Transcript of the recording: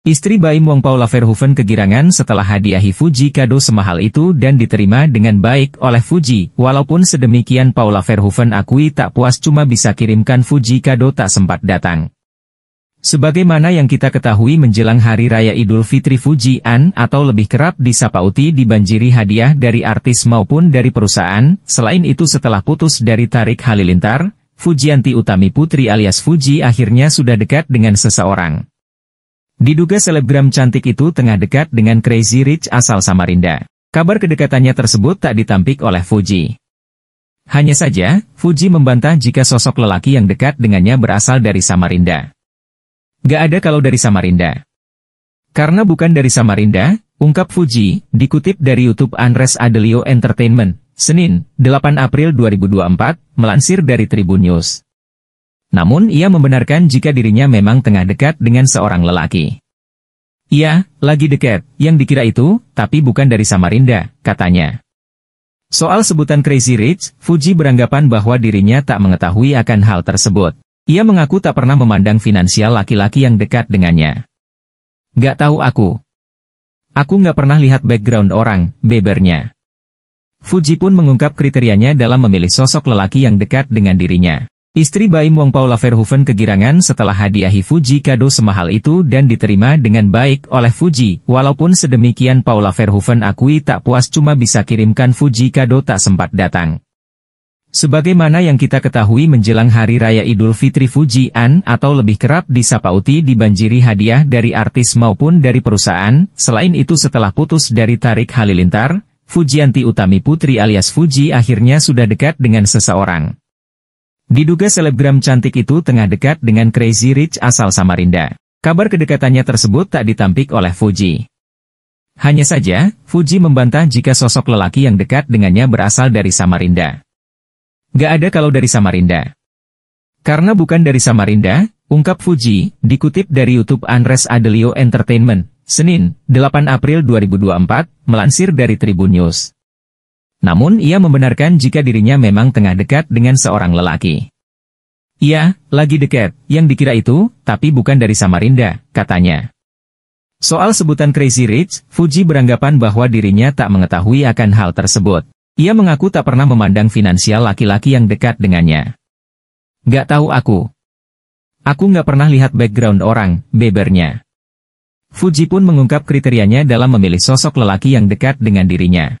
Istri Baim Wong Paula Verhoeven kegirangan setelah hadiah Fuji kado semahal itu dan diterima dengan baik oleh Fuji. Walaupun sedemikian Paula Verhoeven akui tak puas cuma bisa kirimkan Fuji kado tak sempat datang. Sebagaimana yang kita ketahui menjelang Hari Raya Idul Fitri Fuji An atau lebih kerap disapa Uti dibanjiri hadiah dari artis maupun dari perusahaan, selain itu setelah putus dari Tarik Halilintar, Fujianti Utami Putri alias Fuji akhirnya sudah dekat dengan seseorang. Diduga selebgram cantik itu tengah dekat dengan Crazy Rich asal Samarinda. Kabar kedekatannya tersebut tak ditampik oleh Fuji. Hanya saja, Fuji membantah jika sosok lelaki yang dekat dengannya berasal dari Samarinda. Gak ada kalau dari Samarinda. Karena bukan dari Samarinda, ungkap Fuji, dikutip dari YouTube Andres Adelio Entertainment, Senin, 8 April 2024, melansir dari Tribun News. Namun ia membenarkan jika dirinya memang tengah dekat dengan seorang lelaki. Iya, lagi dekat, yang dikira itu, tapi bukan dari Samarinda, katanya. Soal sebutan Crazy Rich, Fuji beranggapan bahwa dirinya tak mengetahui akan hal tersebut. Ia mengaku tak pernah memandang finansial laki-laki yang dekat dengannya. Gak tahu aku. Aku gak pernah lihat background orang, bebernya. Fuji pun mengungkap kriterianya dalam memilih sosok lelaki yang dekat dengan dirinya. Istri Baim Wong Paula Verhoeven kegirangan setelah hadiah Fuji kado semahal itu dan diterima dengan baik oleh Fuji. Walaupun sedemikian Paula Verhoeven akui tak puas cuma bisa kirimkan Fuji kado tak sempat datang. Sebagaimana yang kita ketahui menjelang Hari Raya Idul Fitri Fuji An atau lebih kerap disapa Uti dibanjiri hadiah dari artis maupun dari perusahaan, selain itu setelah putus dari Tarik Halilintar, Fujianti Utami Putri alias Fuji akhirnya sudah dekat dengan seseorang. Diduga selebgram cantik itu tengah dekat dengan Crazy Rich asal Samarinda. Kabar kedekatannya tersebut tak ditampik oleh Fuji. Hanya saja, Fuji membantah jika sosok lelaki yang dekat dengannya berasal dari Samarinda. Gak ada kalau dari Samarinda. Karena bukan dari Samarinda, ungkap Fuji, dikutip dari YouTube Andres Adelio Entertainment, Senin, 8 April 2024, melansir dari Tribun News. Namun ia membenarkan jika dirinya memang tengah dekat dengan seorang lelaki. Iya, lagi dekat, yang dikira itu, tapi bukan dari Samarinda, katanya. Soal sebutan Crazy Rich, Fuji beranggapan bahwa dirinya tak mengetahui akan hal tersebut. Ia mengaku tak pernah memandang finansial laki-laki yang dekat dengannya. Gak tahu aku. Aku gak pernah lihat background orang, bebernya. Fuji pun mengungkap kriterianya dalam memilih sosok lelaki yang dekat dengan dirinya.